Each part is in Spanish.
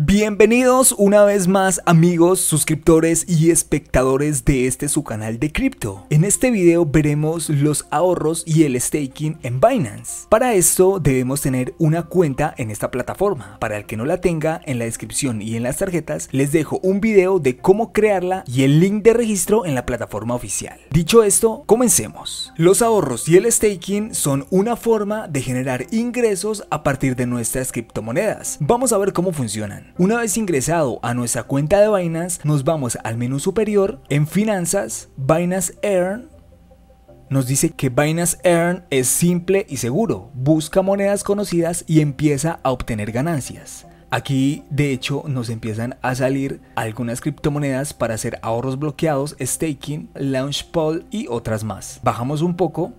Bienvenidos una vez más amigos, suscriptores y espectadores de este su canal de cripto. En este video veremos los ahorros y el staking en Binance. Para esto debemos tener una cuenta en esta plataforma. Para el que no la tenga, en la descripción y en las tarjetas les dejo un video de cómo crearla y el link de registro en la plataforma oficial. Dicho esto, comencemos. Los ahorros y el staking son una forma de generar ingresos a partir de nuestras criptomonedas. Vamos a ver cómo funcionan. Una vez ingresado a nuestra cuenta de Binance, nos vamos al menú superior, en finanzas, Binance Earn, nos dice que Binance Earn es simple y seguro, busca monedas conocidas y empieza a obtener ganancias. Aquí de hecho nos empiezan a salir algunas criptomonedas para hacer ahorros bloqueados, staking, launch y otras más. Bajamos un poco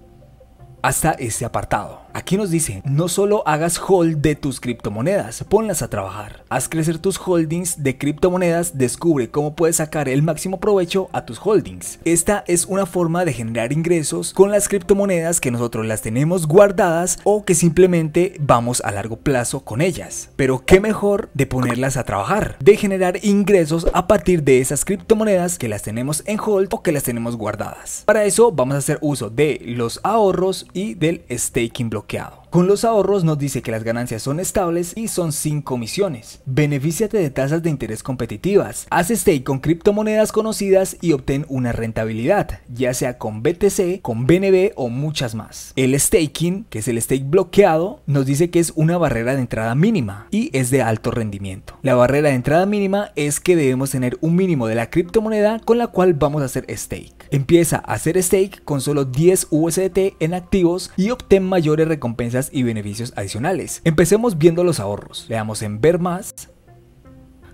hasta este apartado. Aquí nos dice, no solo hagas hold de tus criptomonedas, ponlas a trabajar. Haz crecer tus holdings de criptomonedas, descubre cómo puedes sacar el máximo provecho a tus holdings. Esta es una forma de generar ingresos con las criptomonedas que nosotros las tenemos guardadas o que simplemente vamos a largo plazo con ellas. Pero qué mejor de ponerlas a trabajar, de generar ingresos a partir de esas criptomonedas que las tenemos en hold o que las tenemos guardadas. Para eso vamos a hacer uso de los ahorros y del staking block bloqueado. Con los ahorros nos dice que las ganancias son estables y son sin comisiones. Benefíciate de tasas de interés competitivas. Haz stake con criptomonedas conocidas y obtén una rentabilidad, ya sea con BTC, con BNB o muchas más. El staking, que es el stake bloqueado, nos dice que es una barrera de entrada mínima y es de alto rendimiento. La barrera de entrada mínima es que debemos tener un mínimo de la criptomoneda con la cual vamos a hacer stake. Empieza a hacer stake con solo 10 USDT en activos y obtén mayores recompensas y beneficios adicionales. Empecemos viendo los ahorros. Le damos en ver más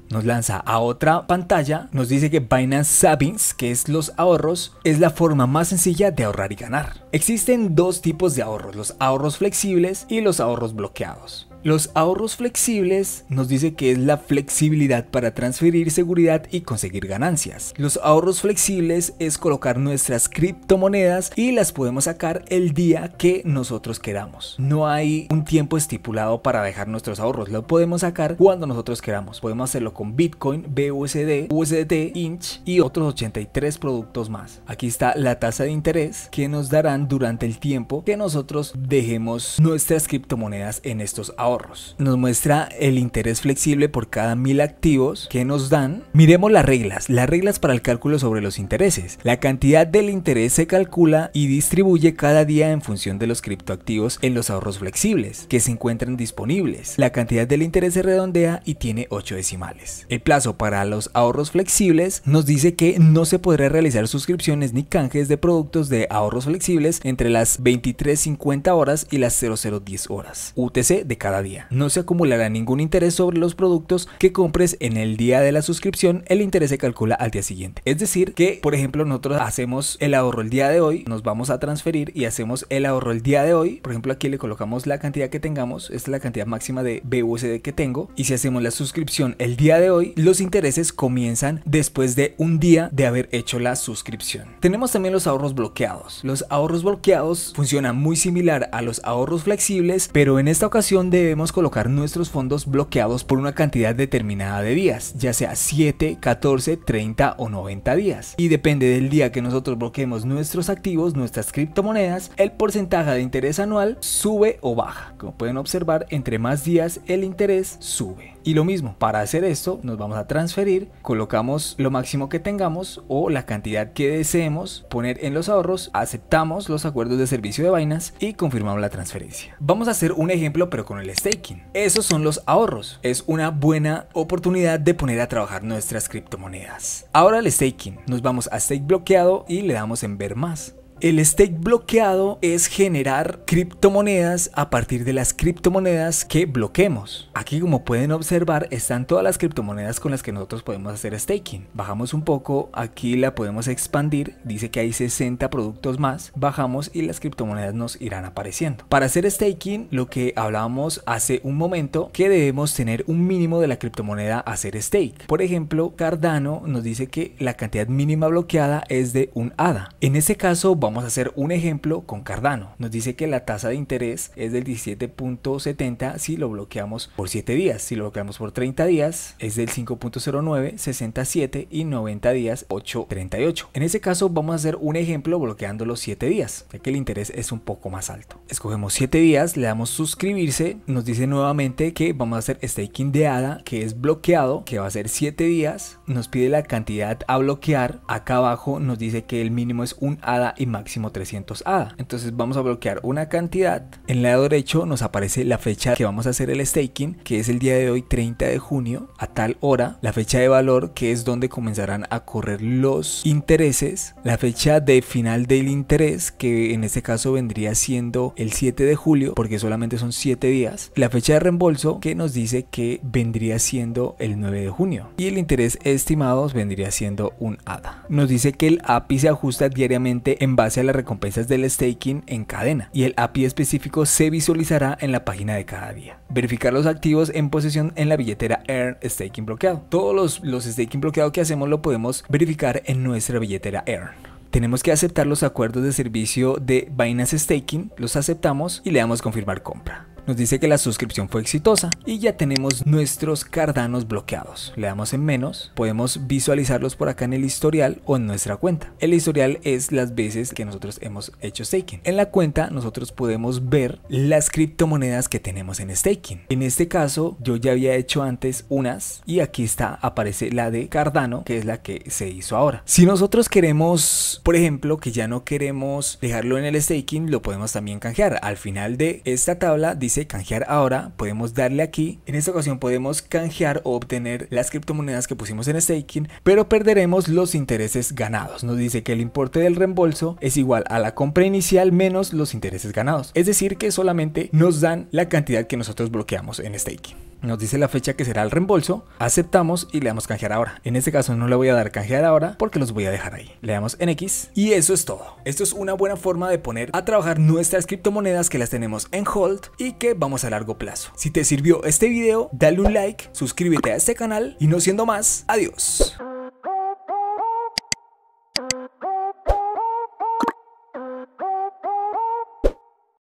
nos lanza a otra pantalla, nos dice que Binance Savings, que es los ahorros, es la forma más sencilla de ahorrar y ganar. Existen dos tipos de ahorros, los ahorros flexibles y los ahorros bloqueados. Los ahorros flexibles nos dice que es la flexibilidad para transferir seguridad y conseguir ganancias. Los ahorros flexibles es colocar nuestras criptomonedas y las podemos sacar el día que nosotros queramos. No hay un tiempo estipulado para dejar nuestros ahorros, lo podemos sacar cuando nosotros queramos. Podemos hacerlo con Bitcoin, BUSD, USDT, Inch y otros 83 productos más. Aquí está la tasa de interés que nos darán durante el tiempo que nosotros dejemos nuestras criptomonedas en estos ahorros nos muestra el interés flexible por cada mil activos que nos dan. Miremos las reglas, las reglas para el cálculo sobre los intereses. La cantidad del interés se calcula y distribuye cada día en función de los criptoactivos en los ahorros flexibles que se encuentran disponibles. La cantidad del interés se redondea y tiene 8 decimales. El plazo para los ahorros flexibles nos dice que no se podrá realizar suscripciones ni canjes de productos de ahorros flexibles entre las 23.50 horas y las 0010 horas UTC de cada no se acumulará ningún interés sobre los productos que compres en el día de la suscripción, el interés se calcula al día siguiente. Es decir, que por ejemplo nosotros hacemos el ahorro el día de hoy, nos vamos a transferir y hacemos el ahorro el día de hoy. Por ejemplo, aquí le colocamos la cantidad que tengamos, esta es la cantidad máxima de BUSD que tengo. Y si hacemos la suscripción el día de hoy, los intereses comienzan después de un día de haber hecho la suscripción. Tenemos también los ahorros bloqueados. Los ahorros bloqueados funcionan muy similar a los ahorros flexibles, pero en esta ocasión de debemos colocar nuestros fondos bloqueados por una cantidad determinada de días, ya sea 7, 14, 30 o 90 días. Y depende del día que nosotros bloqueemos nuestros activos, nuestras criptomonedas, el porcentaje de interés anual sube o baja. Como pueden observar, entre más días el interés sube. Y lo mismo, para hacer esto nos vamos a transferir, colocamos lo máximo que tengamos o la cantidad que deseemos poner en los ahorros, aceptamos los acuerdos de servicio de vainas y confirmamos la transferencia. Vamos a hacer un ejemplo pero con el staking. Esos son los ahorros. Es una buena oportunidad de poner a trabajar nuestras criptomonedas. Ahora el staking. Nos vamos a stake bloqueado y le damos en ver más. El stake bloqueado es generar criptomonedas a partir de las criptomonedas que bloqueemos. Aquí como pueden observar están todas las criptomonedas con las que nosotros podemos hacer staking. Bajamos un poco, aquí la podemos expandir, dice que hay 60 productos más, bajamos y las criptomonedas nos irán apareciendo. Para hacer staking, lo que hablábamos hace un momento, que debemos tener un mínimo de la criptomoneda a hacer stake. Por ejemplo, Cardano nos dice que la cantidad mínima bloqueada es de un ADA. En ese caso Vamos a hacer un ejemplo con Cardano. Nos dice que la tasa de interés es del 17.70 si lo bloqueamos por 7 días. Si lo bloqueamos por 30 días es del 5.09, 67 y 90 días 8.38. En ese caso vamos a hacer un ejemplo bloqueando los 7 días, ya que el interés es un poco más alto. Escogemos 7 días, le damos suscribirse, nos dice nuevamente que vamos a hacer staking de ADA, que es bloqueado, que va a ser 7 días, nos pide la cantidad a bloquear, acá abajo nos dice que el mínimo es un ADA y máximo 300 ADA. Entonces vamos a bloquear una cantidad. En el lado derecho nos aparece la fecha que vamos a hacer el staking, que es el día de hoy 30 de junio a tal hora. La fecha de valor, que es donde comenzarán a correr los intereses. La fecha de final del interés, que en este caso vendría siendo el 7 de julio, porque solamente son 7 días. La fecha de reembolso, que nos dice que vendría siendo el 9 de junio. Y el interés estimado vendría siendo un ADA. Nos dice que el API se ajusta diariamente en base base las recompensas del staking en cadena y el API específico se visualizará en la página de cada día. Verificar los activos en posesión en la billetera Earn Staking bloqueado. Todos los, staking bloqueados que hacemos lo podemos verificar en nuestra billetera Earn tenemos que aceptar los acuerdos de servicio de Binance Staking, los aceptamos y le damos confirmar compra. Nos dice que la suscripción fue exitosa y ya tenemos nuestros cardanos bloqueados. Le damos en menos, podemos visualizarlos por acá en el historial o en nuestra cuenta. El historial es las veces que nosotros hemos hecho staking. En la cuenta nosotros podemos ver las criptomonedas que tenemos en staking. En este caso yo ya había hecho antes unas y aquí está, aparece la de Cardano que es la que se hizo ahora. Si nosotros queremos, por ejemplo, que ya no queremos dejarlo en el staking, lo podemos también canjear. Al final de esta tabla dice canjear ahora, podemos darle aquí. En esta ocasión podemos canjear o obtener las criptomonedas que pusimos en staking, pero perderemos los intereses ganados. Nos dice que el importe del reembolso es igual a la compra inicial menos los intereses ganados. Es decir, que solamente nos dan la cantidad que nosotros bloqueamos en staking nos dice la fecha que será el reembolso, aceptamos y le damos canjear ahora. En este caso no le voy a dar canjear ahora porque los voy a dejar ahí. Le damos en X y eso es todo. Esto es una buena forma de poner a trabajar nuestras criptomonedas que las tenemos en hold y que vamos a largo plazo. Si te sirvió este video, dale un like, suscríbete a este canal y no siendo más, adiós.